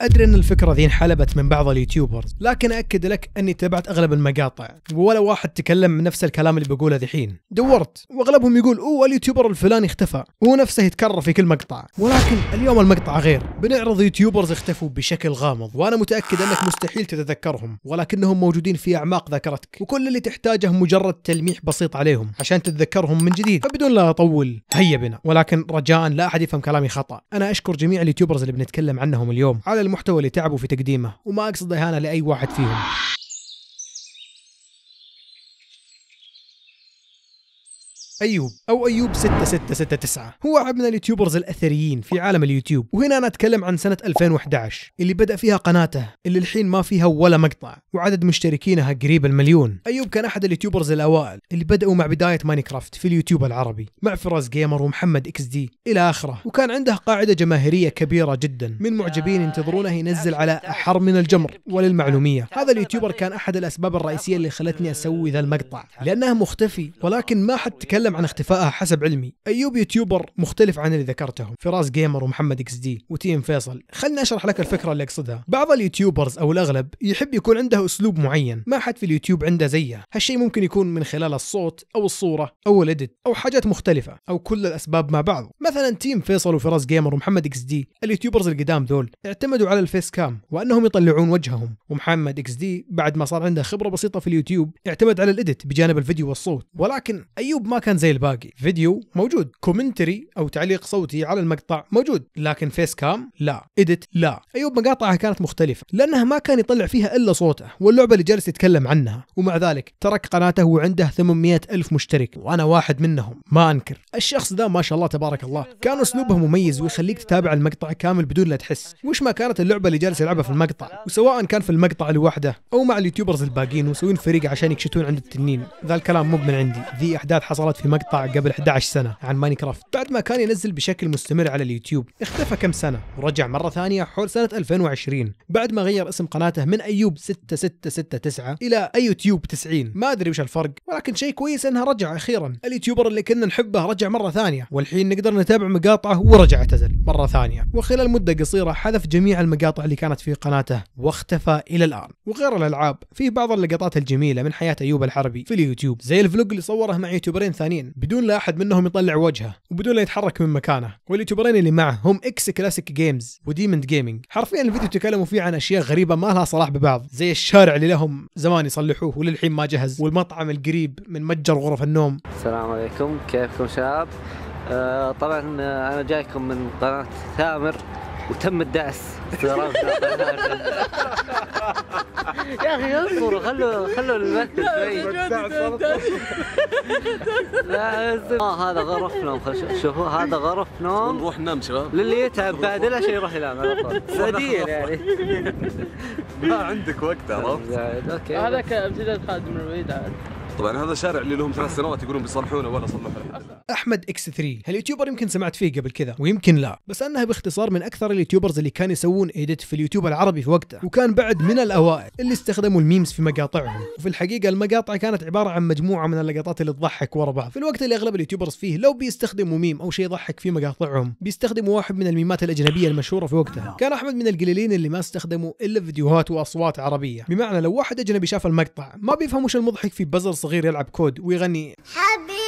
أدري أن الفكرة ذي انحلبت من بعض اليوتيوبرز لكن أكد لك أني تابعت أغلب المقاطع ولا واحد تكلم من نفس الكلام اللي بقوله ذحين دورت وأغلبهم يقول أوه اليوتيوبر الفلاني اختفى هو نفسه يتكرر في كل مقطع ولكن اليوم المقطع غير بنعرض يوتيوبرز اختفوا بشكل غامض وأنا متأكد أنك مستحيل تتذكرهم ولكنهم موجودين في أعماق ذاكرتك وكل اللي تحتاجه مجرد تلميح بسيط عليهم عشان تتذكرهم من جديد فبدون لا أطول هيا بنا ولكن رجاء لا أحد يفهم كلامي خطأ أنا أشكر جميع اليوتيوبرز اللي بنتكلم عنهم اليوم على المحتوى اللي تعبوا في تقديمه وما أقصد إهانة لأي واحد فيهم ايوب او ايوب 6669 هو واحد من اليوتيوبرز الاثريين في عالم اليوتيوب وهنا انا اتكلم عن سنه 2011 اللي بدا فيها قناته اللي الحين ما فيها ولا مقطع وعدد مشتركينها قريب المليون ايوب كان احد اليوتيوبرز الاوائل اللي بداوا مع بدايه ماينكرافت في اليوتيوب العربي مع فراس جيمر ومحمد اكس دي الى اخره وكان عنده قاعده جماهيريه كبيره جدا من معجبين ينتظرونه ينزل على احر من الجمر وللمعلوميه هذا اليوتيوبر كان احد الاسباب الرئيسيه اللي خلتني اسوي ذا المقطع لانه مختفي ولكن ما حد تكلم تكلم عن اختفائها حسب علمي أيوب يوتيوبر مختلف عن اللي ذكرتهم فراس جيمر ومحمد اكس دي وتيم فيصل خلنا أشرح لك الفكرة اللي أقصدها بعض اليوتيوبرز أو الأغلب يحب يكون عنده أسلوب معين ما حد في اليوتيوب عنده زيه هالشيء ممكن يكون من خلال الصوت أو الصورة أو الإدت أو حاجات مختلفة أو كل الأسباب مع بعض مثلا تيم فيصل وفراس جيمر ومحمد اكس دي اليوتيوبرز القدام ذول اعتمدوا على الفيس كام وأنهم يطلعون وجههم ومحمد اكس دي بعد ما صار عنده خبرة بسيطة في اليوتيوب اعتمد على الإدت بجانب الفيديو والصوت ولكن أيوب ما كان زي الباقي فيديو موجود كومنتري او تعليق صوتي على المقطع موجود لكن فيس كام لا اديت لا ايوب مقاطعها كانت مختلفه لانها ما كان يطلع فيها الا صوته واللعبه اللي جالس يتكلم عنها ومع ذلك ترك قناته وعنده 800 ألف مشترك وأنا واحد منهم ما أنكر الشخص ذا ما شاء الله تبارك الله كان أسلوبه مميز ويخليك تتابع المقطع كامل بدون لا تحس وش ما كانت اللعبة اللي جالس يلعبها في المقطع وسواء كان في المقطع لوحده أو مع اليوتيوبرز الباقيين ويسوون فريق عشان يكشتون عند التنين ذا الكلام مو من عندي ذي أحداث حصلت في مقطع قبل 11 سنة عن ماينكرافت بعد ما كان ينزل بشكل مستمر على اليوتيوب اختفى كم سنة ورجع مرة ثانية حول سنة 2020 بعد ما غير اسم قناته من أيوب 6669 إلى أيوتيوب 90 ما أدري وش الفرق ولكن شيء كويس أنها رجع أخيرا اليوتيوبر اللي كنا نحبه رجع مرة ثانية والحين نقدر نتابع مقاطعه ورجع اعتزل مرة ثانية وخلال مدة قصيرة حذف جميع المقاطع اللي كانت في قناته واختفى إلى الآن وغير الألعاب في بعض اللقطات الجميلة من حياة أيوب الحربي في اليوتيوب زي الفلوج اللي صوره مع يوتيوبرين ثانيين ثانيين بدون لا احد منهم يطلع وجهه وبدون لا يتحرك من مكانه واليوتيوبرين اللي معه هم اكس كلاسيك جيمز وديمند جيمنج حرفيا الفيديو تكلموا فيه عن اشياء غريبه ما لها صلاح ببعض زي الشارع اللي لهم زمان يصلحوه وللحين ما جهز والمطعم القريب من متجر غرف النوم السلام عليكم كيفكم شباب آه طبعا آه، انا جايكم من قناه ثامر وتم الدعس يا اخي اصبروا خلوا خلوا المثل شوي لا آه، هذا غرف نوم شوفوا هذا غرف نوم نروح ننام شباب للي يتعب بعد لا شيء يروح ينام على طول يعني ما عندك وقت عرفت؟ اوكي هذاك امتداد خالد بن الوليد عاد طبعا هذا شارع اللي لهم ثلاث سنوات يقولون بيصلحونه ولا صلحوه احمد اكس 3 هاليوتيوبر يمكن سمعت فيه قبل كذا ويمكن لا بس انها باختصار من اكثر اليوتيوبرز اللي كانوا يسوون ايديت في اليوتيوب العربي في وقته وكان بعد من الاوائل اللي استخدموا الميمز في مقاطعهم وفي الحقيقه المقاطع كانت عباره عن مجموعه من اللقطات اللي تضحك ورا بعض في الوقت اللي اغلب اليوتيوبرز فيه لو بيستخدموا ميم او شيء يضحك في مقاطعهم بيستخدموا واحد من الميمات الاجنبيه المشهوره في وقتها كان احمد من القليلين اللي ما استخدموا الا فيديوهات واصوات عربيه بمعنى لو واحد اجنبي شاف المقطع ما بيفهم وش المضحك في بزر صغير صغير يلعب كود ويغني حبي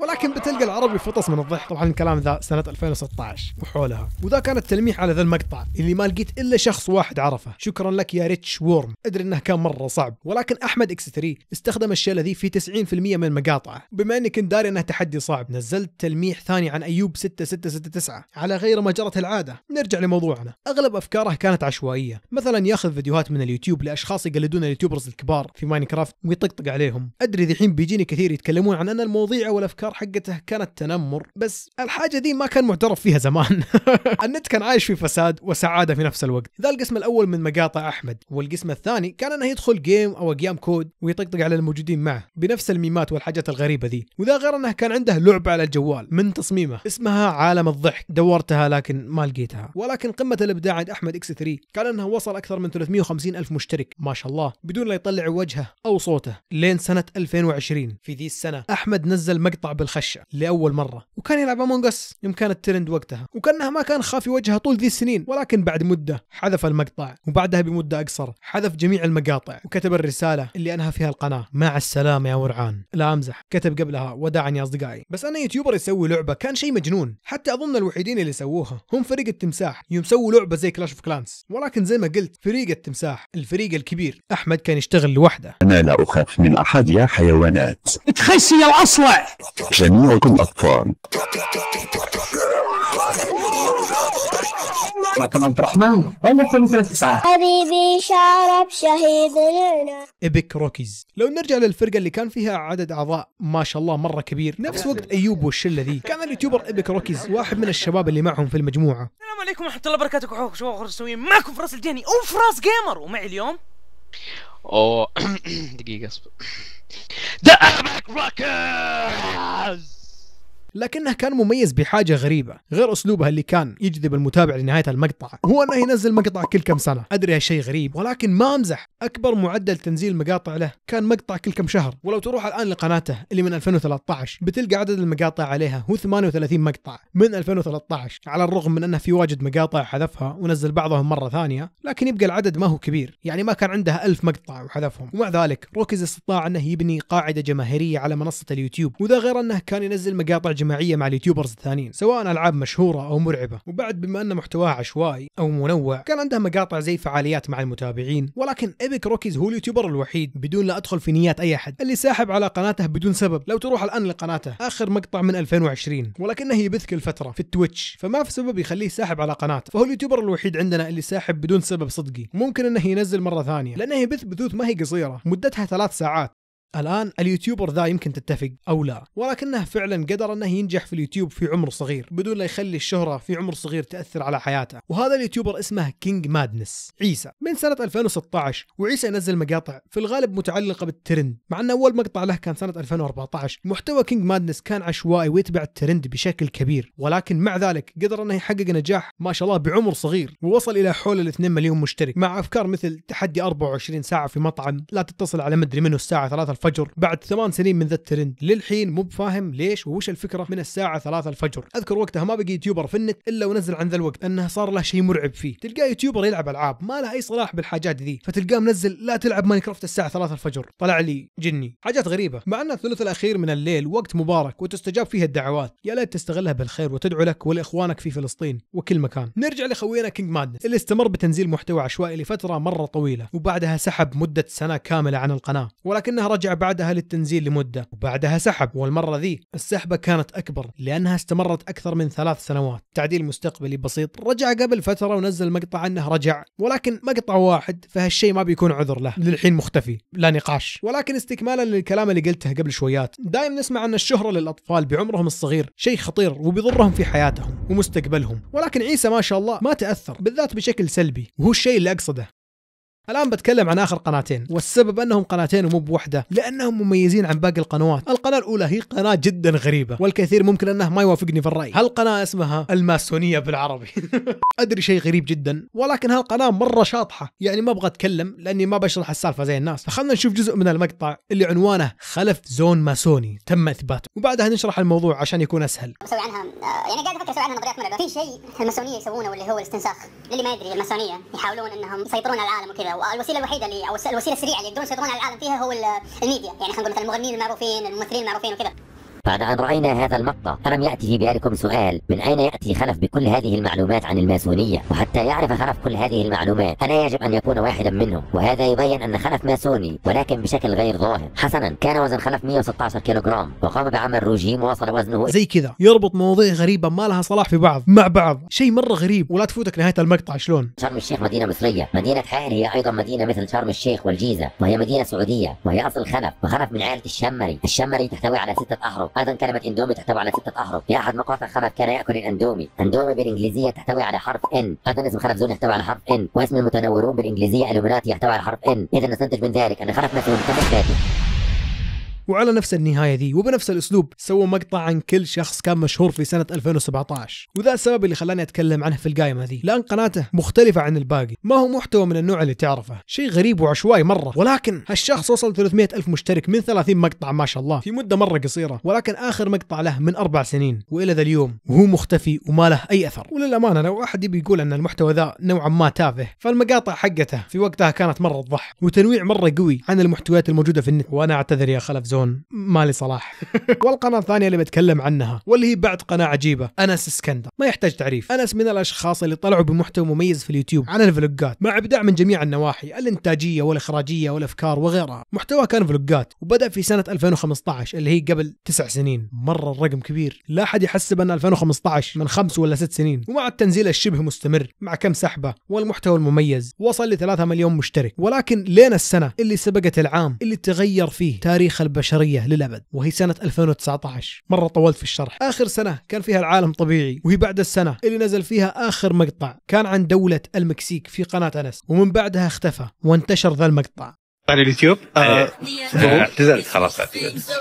ولكن بتلقى العربي فطس من الضحك طبعا الكلام ذا سنة 2016 وحولها وذا كان التلميح على ذا المقطع اللي ما لقيت إلا شخص واحد عرفه شكرا لك يا ريتش وورم أدري أنه كان مرة صعب ولكن أحمد اكس 3 استخدم الشيء الذي في 90% من مقاطعه بما أني كنت داري أنه تحدي صعب نزلت تلميح ثاني عن أيوب 6669 على غير ما جرت العادة نرجع لموضوعنا أغلب أفكاره كانت عشوائية مثلا ياخذ فيديوهات من اليوتيوب لأشخاص يقلدون اليوتيوبرز الكبار في ماينكرافت ويطقطق عليهم أدري ذحين بيجيني كثير يتكلمون عن أن المواضيع والأفكار الافكار حقته كانت تنمر بس الحاجه دي ما كان معترف فيها زمان النت كان عايش في فساد وسعاده في نفس الوقت ذا القسم الاول من مقاطع احمد والقسم الثاني كان انه يدخل جيم او جيم كود ويطقطق على الموجودين معه بنفس الميمات والحاجات الغريبه ذي وذا غير انه كان عنده لعبه على الجوال من تصميمه اسمها عالم الضحك دورتها لكن ما لقيتها ولكن قمه الابداع عند احمد اكس 3 كان انه وصل اكثر من 350 الف مشترك ما شاء الله بدون لا يطلع وجهه او صوته لين سنه 2020 في ذي السنه احمد نزل مقطع يلعب الخشه لاول مره وكان يلعب امونج اس يوم كانت ترند وقتها وكانها ما كان خاف يوجهها طول ذي السنين ولكن بعد مده حذف المقطع وبعدها بمده اقصر حذف جميع المقاطع وكتب الرساله اللي انهى فيها القناه مع السلامه يا ورعان لا امزح كتب قبلها وداعا يا اصدقائي بس انا يوتيوبر يسوي لعبه كان شيء مجنون حتى اظن الوحيدين اللي سووها هم فريق التمساح يوم سووا لعبه زي كلاش اوف كلانس ولكن زي ما قلت فريق التمساح الفريق الكبير احمد كان يشتغل لوحده انا لا اخاف من احد يا حيوانات تخشي يا الأصلع جميع الاطفال حبيبي شهيد روكيز لو نرجع للفرقة اللي كان فيها عدد أعضاء ما شاء الله مرة كبير نفس وقت أيوب والشلة ذي كان اليوتيوبر ابيك روكيز واحد من الشباب اللي معهم في المجموعة السلام عليكم ورحمة الله وبركاته كحوك شو أخر مسويين معكم فراس او وفراس جيمر ومعي اليوم أوه دقيقة اصبر The Amac Rockers! لكنه كان مميز بحاجه غريبه غير اسلوبها اللي كان يجذب المتابع لنهايه المقطع هو انه ينزل مقطع كل كم سنه ادري هالشيء غريب ولكن ما امزح اكبر معدل تنزيل مقاطع له كان مقطع كل كم شهر ولو تروح الان لقناته اللي من 2013 بتلقى عدد المقاطع عليها هو 38 مقطع من 2013 على الرغم من انه في واجد مقاطع حذفها ونزل بعضهم مره ثانيه لكن يبقى العدد ما هو كبير يعني ما كان عندها ألف مقطع وحذفهم ومع ذلك روكيز استطاع انه يبني قاعده جماهيريه على منصه اليوتيوب وذا غير انه كان ينزل مقاطع جماعيه مع اليوتيوبرز الثانيين سواء العاب مشهوره او مرعبه وبعد بما ان محتواها عشوائي او منوع كان عندها مقاطع زي فعاليات مع المتابعين ولكن ايبك روكيز هو اليوتيوبر الوحيد بدون لا ادخل في نيات اي احد اللي ساحب على قناته بدون سبب لو تروح الان لقناته اخر مقطع من 2020 ولكنه يبث كل فتره في التويتش فما في سبب يخليه ساحب على قناته فهو اليوتيوبر الوحيد عندنا اللي ساحب بدون سبب صدقي ممكن انه ينزل مره ثانيه لانه يبث بثوث ما هي قصيره مدتها ثلاث ساعات الآن اليوتيوبر ذا يمكن تتفق أو لا ولكنه فعلا قدر أنه ينجح في اليوتيوب في عمر صغير بدون لا يخلي الشهرة في عمر صغير تأثر على حياته وهذا اليوتيوبر اسمه كينج مادنس عيسى من سنة 2016 وعيسى ينزل مقاطع في الغالب متعلقة بالترند مع أن أول مقطع له كان سنة 2014 محتوى كينج مادنس كان عشوائي ويتبع الترند بشكل كبير ولكن مع ذلك قدر أنه يحقق نجاح ما شاء الله بعمر صغير ووصل إلى حول ال 2 مليون مشترك مع أفكار مثل تحدي 24 ساعة في مطعم لا تتصل على مدري منه الساعة 3 الفجر بعد ثمان سنين من ذا الترند للحين مو بفاهم ليش وش الفكره من الساعه 3 الفجر اذكر وقتها ما بقي يوتيوبر في النت الا ونزل عن ذا الوقت انه صار له شيء مرعب فيه تلقاه يوتيوبر يلعب العاب ما له اي صلاح بالحاجات ذي فتلقاه منزل لا تلعب ماينكرافت الساعه 3 الفجر طلع لي جني حاجات غريبه مع ان الثلث الاخير من الليل وقت مبارك وتستجاب فيه الدعوات يا ليت تستغلها بالخير وتدعو لك ولاخوانك في فلسطين وكل مكان نرجع لخوينا كينج مادنس اللي استمر بتنزيل محتوى عشوائي لفتره مره طويله وبعدها سحب مده سنه كامله عن القناه ولكنه رجع بعدها للتنزيل لمدة وبعدها سحب والمرة ذي السحبة كانت أكبر لأنها استمرت أكثر من ثلاث سنوات تعديل مستقبلي بسيط رجع قبل فترة ونزل مقطع أنه رجع ولكن مقطع واحد فهالشيء ما بيكون عذر له للحين مختفي لا نقاش ولكن استكمالا للكلام اللي قلته قبل شويات دائما نسمع أن الشهرة للأطفال بعمرهم الصغير شيء خطير وبيضرهم في حياتهم ومستقبلهم ولكن عيسى ما شاء الله ما تأثر بالذات بشكل سلبي وهو الشيء اللي أقصده الان بتكلم عن اخر قناتين والسبب انهم قناتين ومو بوحده لانهم مميزين عن باقي القنوات القناه الاولى هي قناه جدا غريبه والكثير ممكن انه ما يوافقني في الراي هالقناه اسمها الماسونيه بالعربي ادري شيء غريب جدا ولكن هالقناه مره شاطحه يعني ما ابغى اتكلم لاني ما بشرح السالفه زي الناس فخلنا نشوف جزء من المقطع اللي عنوانه خلف زون ماسوني تم اثباته وبعدها نشرح الموضوع عشان يكون اسهل اسوي عنها آه، يعني قاعد افكر اسوي عنها نظريات مرعبه في شيء الماسونيه يسوونه واللي هو الاستنساخ للي ما يدري الماسونيه يحاولون انهم يسيطرون على العالم وكذا الوسيله الوحيده اللي او الوسيله السريعه اللي يقدرون يسيطرون على العالم فيها هو الميديا يعني خلينا نقول مثلا المغنيين المعروفين الممثلين المعروفين وكذا بعد أن رأينا هذا المقطع ألم يأتي في بالكم سؤال من أين يأتي خلف بكل هذه المعلومات عن الماسونية وحتى يعرف خلف كل هذه المعلومات أنا يجب أن يكون واحدا منهم وهذا يبين أن خلف ماسوني ولكن بشكل غير ظاهر حسنا كان وزن خلف 116 كيلوغرام وقام بعمل روجيم وصل وزنه زي كذا يربط مواضيع غريبة ما لها صلاح في بعض مع بعض شيء مرة غريب ولا تفوتك نهاية المقطع شلون شرم الشيخ مدينة مصرية مدينة حائل هي أيضا مدينة مثل شرم الشيخ والجيزة وهي مدينة سعودية وهي أصل خلف وخلف من عائلة الشمري الشمري تحتوي على ستة أحرف الاهرام ايضا كلمه اندومي تحتوي على سته احرف هي احد مقاطع الخرف كان ياكل الاندومي اندومي بالانجليزيه تحتوي على حرف ان ايضا اسم خرف زون يحتوي على حرف ان واسم المتنورون بالانجليزيه الومناتي يحتوي على حرف ان اذا نستنتج من ذلك ان خرف نفسه منتمي ذاتي وعلى نفس النهايه ذي وبنفس الاسلوب سووا مقطع عن كل شخص كان مشهور في سنه 2017 وذا السبب اللي خلاني اتكلم عنه في القائمه ذي لان قناته مختلفه عن الباقي ما هو محتوى من النوع اللي تعرفه شيء غريب وعشوائي مره ولكن هالشخص وصل 300 الف مشترك من 30 مقطع ما شاء الله في مده مره قصيره ولكن اخر مقطع له من اربع سنين والى ذا اليوم وهو مختفي وما له اي اثر وللامانه لو احد يبي يقول ان المحتوى ذا نوعا ما تافه فالمقاطع حقته في وقتها كانت مره تضحك وتنويع مره قوي عن المحتويات الموجوده في النت وانا اعتذر يا خلف زوج زون مالي صلاح والقناه الثانيه اللي بتكلم عنها واللي هي بعد قناه عجيبه انس اسكندر ما يحتاج تعريف انس من الاشخاص اللي طلعوا بمحتوى مميز في اليوتيوب عن الفلوجات مع ابداع من جميع النواحي الانتاجيه والاخراجيه والافكار وغيرها محتوى كان فلوجات وبدا في سنه 2015 اللي هي قبل تسع سنين مره الرقم كبير لا احد يحسب ان 2015 من خمس ولا ست سنين ومع التنزيل الشبه مستمر مع كم سحبه والمحتوى المميز وصل ل 3 مليون مشترك ولكن لين السنه اللي سبقت العام اللي تغير فيه تاريخ البشر البشريه للابد وهي سنه 2019 مره طولت في الشرح اخر سنه كان فيها العالم طبيعي وهي بعد السنه اللي نزل فيها اخر مقطع كان عن دوله المكسيك في قناه انس ومن بعدها اختفى وانتشر ذا المقطع على اليوتيوب اعتزلت آه، أيوة. خلاص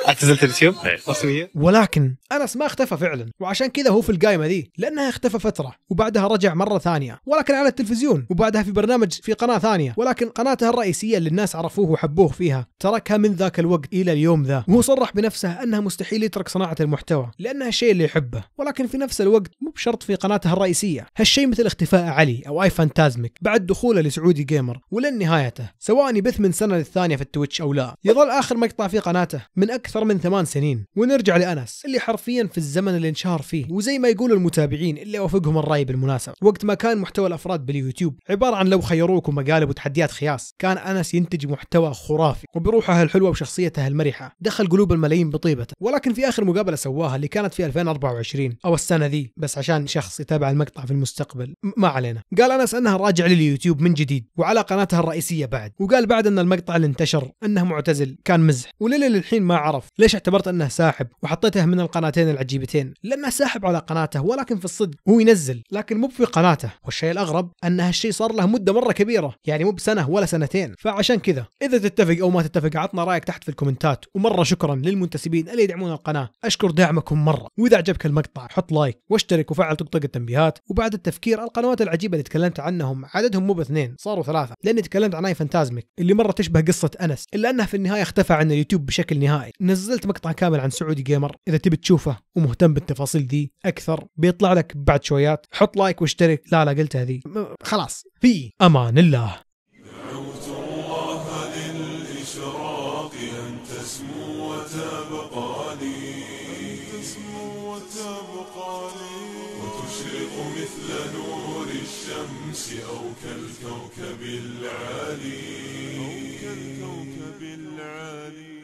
اعتزلت اليوتيوب إيه. رسميا ولكن انس ما اختفى فعلا وعشان كذا هو في القايمه ذي لانها اختفى فتره وبعدها رجع مره ثانيه ولكن على التلفزيون وبعدها في برنامج في قناه ثانيه ولكن قناته الرئيسيه اللي الناس عرفوه وحبوه فيها تركها من ذاك الوقت الى اليوم ذا وهو صرح بنفسه انها مستحيل يترك صناعه المحتوى لانها الشيء اللي يحبه ولكن في نفس الوقت مو بشرط في قناته الرئيسيه هالشيء مثل اختفاء علي او اي فانتازمك بعد دخوله لسعودي جيمر ولن نهايته سواء يبث من سنه القناه الثانيه في التويتش او لا يظل اخر مقطع في قناته من اكثر من ثمان سنين ونرجع لانس اللي حرفيا في الزمن اللي انشهر فيه وزي ما يقول المتابعين اللي وافقهم الراي بالمناسبه وقت ما كان محتوى الافراد باليوتيوب عباره عن لو خيروكم مقالب وتحديات خياس كان انس ينتج محتوى خرافي وبروحه الحلوه وشخصيته المرحه دخل قلوب الملايين بطيبته ولكن في اخر مقابله سواها اللي كانت في 2024 او السنه ذي بس عشان شخص يتابع المقطع في المستقبل ما علينا قال انس انها راجع لليوتيوب من جديد وعلى قناتها الرئيسيه بعد وقال بعد ان المقطع المقطع اللي انتشر انه معتزل كان مزح وللي للحين ما عرف ليش اعتبرت انه ساحب وحطيته من القناتين العجيبتين لانه ساحب على قناته ولكن في الصدق هو ينزل لكن مو في قناته والشيء الاغرب ان هالشيء صار له مده مره كبيره يعني مو بسنه ولا سنتين فعشان كذا اذا تتفق او ما تتفق عطنا رايك تحت في الكومنتات ومره شكرا للمنتسبين اللي يدعمون القناه اشكر دعمكم مره واذا عجبك المقطع حط لايك واشترك وفعل طقطقه التنبيهات وبعد التفكير القنوات العجيبه اللي تكلمت عنهم عددهم مو باثنين صاروا ثلاثه لاني تكلمت عن اي فانتازمك اللي مره تشبه تشبه قصه انس الا انه في النهايه اختفى عن اليوتيوب بشكل نهائي نزلت مقطع كامل عن سعودي جيمر اذا تبي تشوفه ومهتم بالتفاصيل دي اكثر بيطلع لك بعد شويات حط لايك واشترك لا لا قلتها ذي خلاص في امان الله مثل نور الشمس أو كالكوكب العالي بالعالي